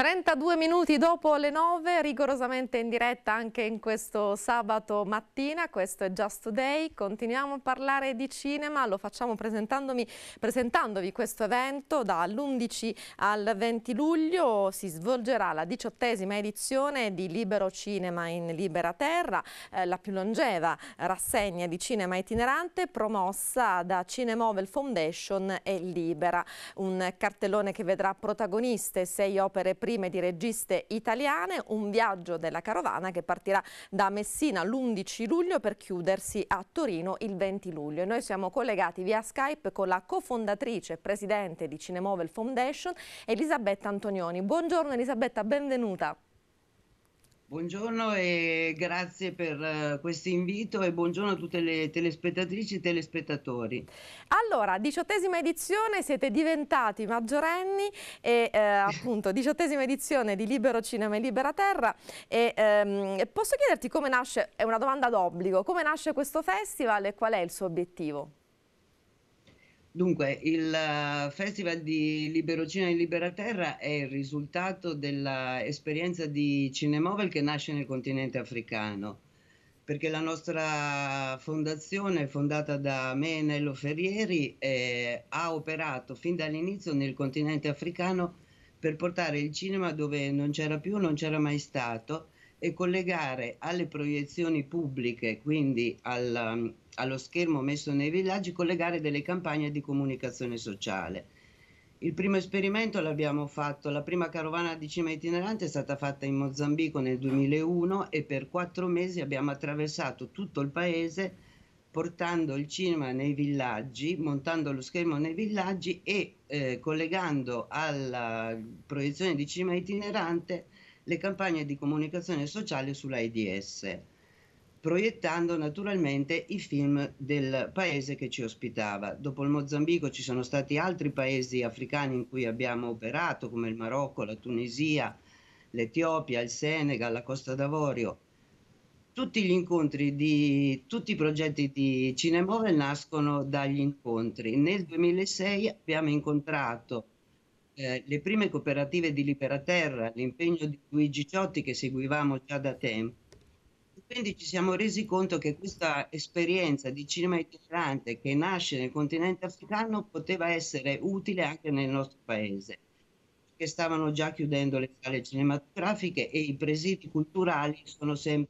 32 minuti dopo le 9, rigorosamente in diretta anche in questo sabato mattina, questo è Just Today, continuiamo a parlare di cinema, lo facciamo presentandovi questo evento dall'11 al 20 luglio, si svolgerà la diciottesima edizione di Libero Cinema in Libera Terra, eh, la più longeva rassegna di cinema itinerante promossa da Cinemovel Foundation e Libera, un cartellone che vedrà protagoniste sei opere principali prime di registe italiane, un viaggio della carovana che partirà da Messina l'11 luglio per chiudersi a Torino il 20 luglio. E noi siamo collegati via Skype con la cofondatrice e presidente di Cinemovel Foundation, Elisabetta Antonioni. Buongiorno Elisabetta, benvenuta. Buongiorno e grazie per eh, questo invito e buongiorno a tutte le telespettatrici e telespettatori. Allora, diciottesima edizione, siete diventati maggiorenni e eh, appunto diciottesima edizione di Libero Cinema e Libera Terra e ehm, posso chiederti come nasce, è una domanda d'obbligo, come nasce questo festival e qual è il suo obiettivo? Dunque, il eh, Festival di Liberocina in Libera Terra è il risultato dell'esperienza di Cinemovel che nasce nel continente africano, perché la nostra fondazione, fondata da me e Nello Ferrieri, eh, ha operato fin dall'inizio nel continente africano per portare il cinema dove non c'era più, non c'era mai stato, e collegare alle proiezioni pubbliche, quindi al allo schermo messo nei villaggi collegare delle campagne di comunicazione sociale. Il primo esperimento l'abbiamo fatto, la prima carovana di cima itinerante è stata fatta in Mozambico nel 2001 e per quattro mesi abbiamo attraversato tutto il paese portando il cinema nei villaggi, montando lo schermo nei villaggi e eh, collegando alla proiezione di cinema itinerante le campagne di comunicazione sociale sull'AIDS proiettando naturalmente i film del paese che ci ospitava. Dopo il Mozambico ci sono stati altri paesi africani in cui abbiamo operato, come il Marocco, la Tunisia, l'Etiopia, il Senegal, la Costa d'Avorio. Tutti gli incontri di tutti i progetti di Cinemovel nascono dagli incontri. Nel 2006 abbiamo incontrato eh, le prime cooperative di Libera Terra, l'impegno di Luigi Ciotti che seguivamo già da tempo quindi ci siamo resi conto che questa esperienza di cinema itinerante che nasce nel continente africano poteva essere utile anche nel nostro paese, che stavano già chiudendo le sale cinematografiche e i presidi culturali sempre,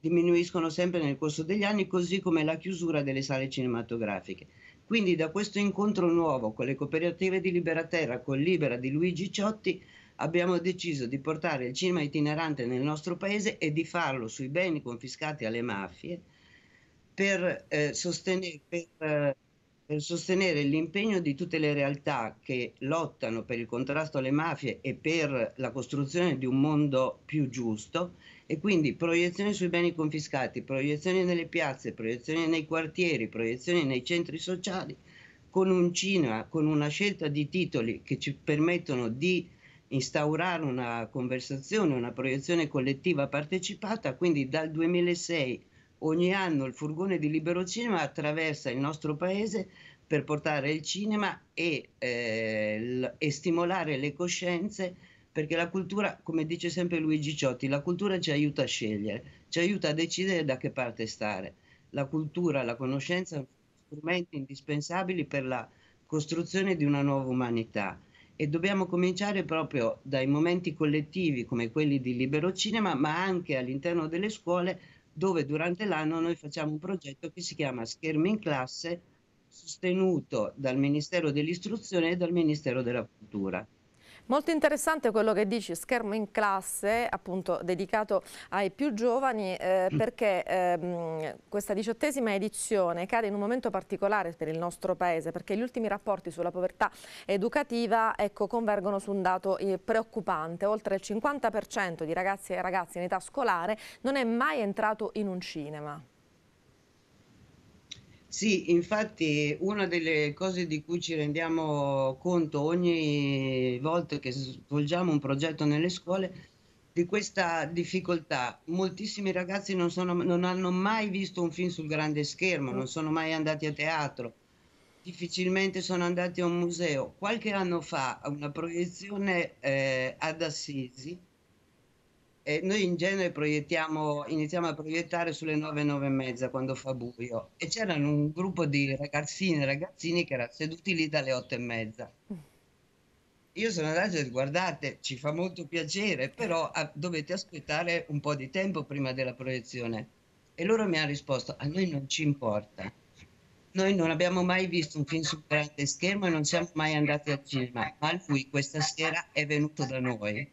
diminuiscono sempre nel corso degli anni, così come la chiusura delle sale cinematografiche. Quindi da questo incontro nuovo con le cooperative di Libera Terra, con Libera di Luigi Ciotti, abbiamo deciso di portare il cinema itinerante nel nostro paese e di farlo sui beni confiscati alle mafie per, eh, sostenere, per, eh, per sostenere l'impegno di tutte le realtà che lottano per il contrasto alle mafie e per la costruzione di un mondo più giusto e quindi proiezioni sui beni confiscati, proiezioni nelle piazze, proiezioni nei quartieri, proiezioni nei centri sociali, con un cinema, con una scelta di titoli che ci permettono di instaurare una conversazione, una proiezione collettiva partecipata, quindi dal 2006 ogni anno il furgone di Libero Cinema attraversa il nostro paese per portare il cinema e, eh, e stimolare le coscienze perché la cultura, come dice sempre Luigi Ciotti, la cultura ci aiuta a scegliere, ci aiuta a decidere da che parte stare. La cultura, la conoscenza sono strumenti indispensabili per la costruzione di una nuova umanità e dobbiamo cominciare proprio dai momenti collettivi come quelli di Libero Cinema, ma anche all'interno delle scuole dove durante l'anno noi facciamo un progetto che si chiama Schermi in classe, sostenuto dal Ministero dell'Istruzione e dal Ministero della Cultura. Molto interessante quello che dici, schermo in classe, appunto dedicato ai più giovani, eh, mm. perché ehm, questa diciottesima edizione cade in un momento particolare per il nostro Paese, perché gli ultimi rapporti sulla povertà educativa ecco, convergono su un dato eh, preoccupante. Oltre il 50% di ragazzi e ragazze in età scolare non è mai entrato in un cinema. Sì, infatti una delle cose di cui ci rendiamo conto ogni volta che svolgiamo un progetto nelle scuole di questa difficoltà. Moltissimi ragazzi non, sono, non hanno mai visto un film sul grande schermo, non sono mai andati a teatro, difficilmente sono andati a un museo. Qualche anno fa una proiezione eh, ad Assisi, eh, noi in genere proiettiamo, iniziamo a proiettare sulle 9, 9 e mezza quando fa buio e c'erano un gruppo di ragazzini e ragazzini che era seduti lì dalle 8 e mezza. Io sono andata e ho detto guardate, ci fa molto piacere, però a, ah, dovete aspettare un po' di tempo prima della proiezione. E loro mi hanno risposto, a noi non ci importa. Noi non abbiamo mai visto un film su grande schermo e non siamo mai andati al cinema, ma lui questa sera è venuto da noi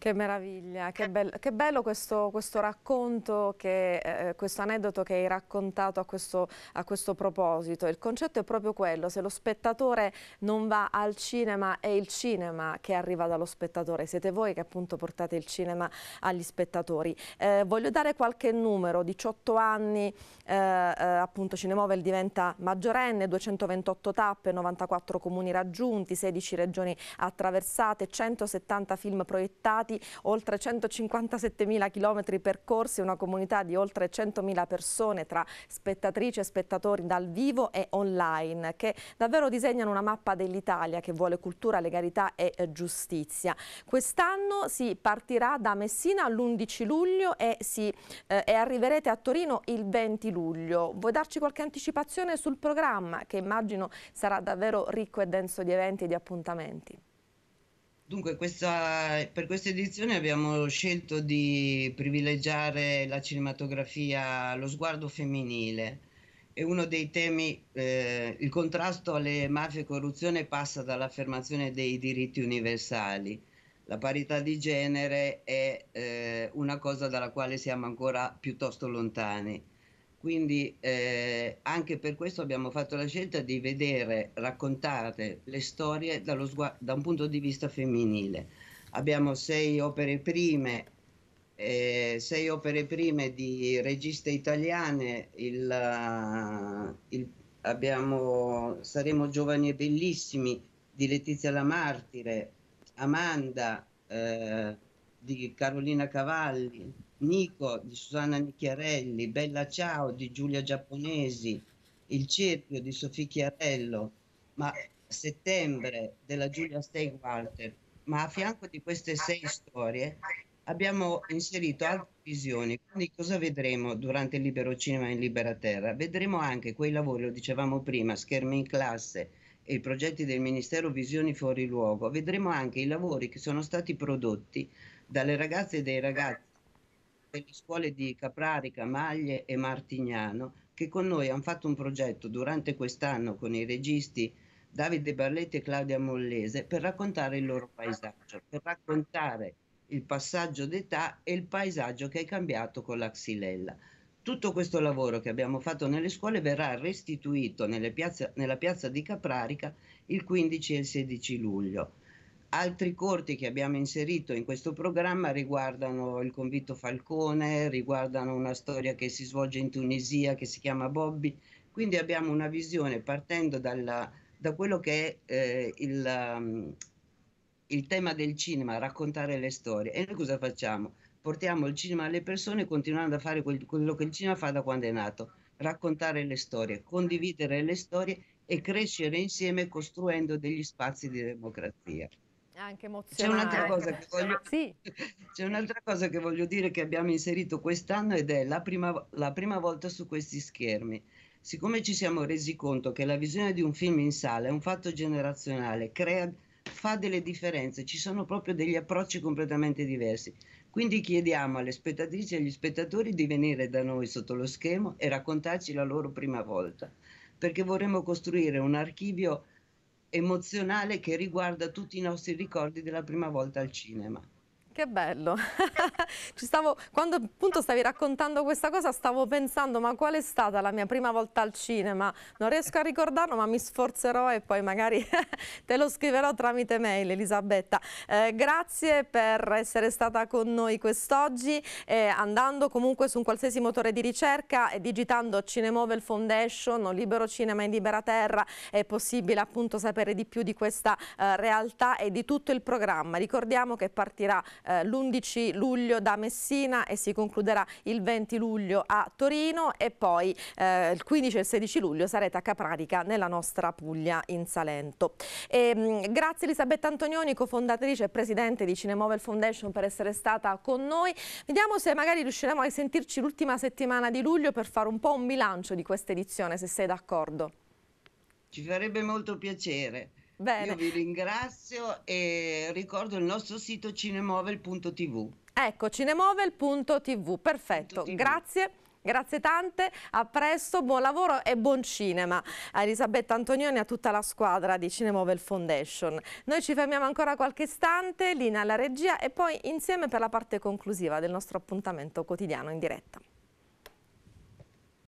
che meraviglia, che eh. bello, che bello questo, questo, racconto, che, eh, questo aneddoto che hai raccontato a questo, a questo, proposito. Il concetto è proprio quello, se lo spettatore non va al cinema è il cinema che arriva dallo spettatore, siete voi che appunto portate il cinema agli spettatori. Eh, voglio dare qualche numero, 18 anni, eh, eh, appunto Cinemovel diventa maggiorenne, 228 tappe, 94 comuni raggiunti, 16 regioni attraversate, 170 film proiettati, stati oltre 157.000 chilometri percorsi, una comunità di oltre 100.000 persone tra spettatrici e spettatori dal vivo e online, che davvero disegnano una mappa dell'Italia che vuole cultura, legalità e eh, giustizia. Quest'anno si partirà da Messina l'11 luglio e, si, eh, e arriverete a Torino il 20 luglio. Vuoi darci qualche anticipazione sul programma che immagino sarà davvero ricco e denso di eventi e di appuntamenti? Grazie. Dunque, questa, per questa edizione abbiamo scelto di privilegiare la cinematografia, lo sguardo femminile. E uno dei temi, eh, il contrasto alle mafie e corruzione passa dall'affermazione dei diritti universali. La parità di genere è eh, una cosa dalla quale siamo ancora piuttosto lontani. Quindi eh, anche per questo abbiamo fatto la scelta di vedere, raccontare le storie da un punto di vista femminile. Abbiamo sei opere prime, eh, sei opere prime di registe italiane, il, il, abbiamo Saremo giovani e bellissimi di Letizia La Martire, Amanda eh, di Carolina Cavalli, Nico di Susanna Nicchiarelli, Bella Ciao di Giulia Giapponesi, Il Cerchio di Sofì Chiarello, ma Settembre della Giulia Stegwalter. Ma a fianco di queste sei storie abbiamo inserito altre visioni. Quindi cosa vedremo durante il Libero Cinema in Libera Terra? Vedremo anche quei lavori, lo dicevamo prima, Schermi in classe e i progetti del Ministero Visioni fuori luogo. Vedremo anche i lavori che sono stati prodotti dalle ragazze e dai ragazzi delle scuole di Caprarica, Maglie e Martignano, che con noi hanno fatto un progetto durante quest'anno con i registi Davide Barletti e Claudia Mollese per raccontare il loro paesaggio, per raccontare il passaggio d'età e il paesaggio che è cambiato con la xylella. Tutto questo lavoro che abbiamo fatto nelle scuole verrà restituito piazze, nella piazza di Caprarica il 15 e il 16 luglio. Altri corti che abbiamo inserito in questo programma riguardano Il convitto Falcone, riguardano una storia che si svolge in Tunisia che si chiama Bobby, quindi abbiamo una visione partendo dalla, da quello che è eh, il, um, il tema del cinema, raccontare le storie. E noi cosa facciamo? Portiamo il cinema alle persone continuando a fare quel, quello che il cinema fa da quando è nato, raccontare le storie, condividere le storie e crescere insieme costruendo degli spazi di democrazia anche emozionante. C'è un'altra, cosa che voglio, sì. c'è un'altra cosa che voglio dire che abbiamo inserito quest'anno ed è la prima, la prima volta su questi schermi. Siccome ci siamo resi conto che la visione di un film in sala è un fatto generazionale, crea, fa delle differenze, ci sono proprio degli approcci completamente diversi. Quindi chiediamo alle spettatrici e agli spettatori di venire da noi sotto lo schermo e raccontarci la loro prima volta, perché vorremmo costruire un archivio emozionale che riguarda tutti i nostri ricordi della prima volta al cinema. Che bello! stavo, quando appunto stavi raccontando questa cosa stavo pensando ma qual è stata la mia prima volta al cinema? Non riesco a ricordarlo ma mi sforzerò e poi magari te lo scriverò tramite mail Elisabetta. Eh, grazie per essere stata con noi quest'oggi eh, andando comunque su un qualsiasi motore di ricerca e digitando Cinemovel Foundation o Libero Cinema in Libera Terra è possibile appunto sapere di più di questa eh, realtà e di tutto il programma. Ricordiamo che partirà eh, l'11 luglio da Messina e si concluderà il 20 luglio a Torino e poi eh, il 15 e il 16 luglio sarete a Capranica nella nostra Puglia in Salento. E, ehm, mh, grazie Elisabetta Antonioni, cofondatrice e presidente di Cinemovel Foundation per essere stata con noi. Vediamo se magari riusciremo a sentirci l'ultima settimana di luglio per fare un po' un bilancio di questa edizione, se sei d'accordo. Ci farebbe molto piacere. Bene. Io vi ringrazio e ricordo il nostro sito cinemovel.tv. Ecco, cinemovel.tv, perfetto, .tv. grazie. Grazie tante, a presto, buon lavoro e buon cinema a Elisabetta Antonioni e a tutta la squadra di Cinemovel Foundation. Noi ci fermiamo ancora qualche istante, Lina alla regia e poi insieme per la parte conclusiva del nostro appuntamento quotidiano in diretta.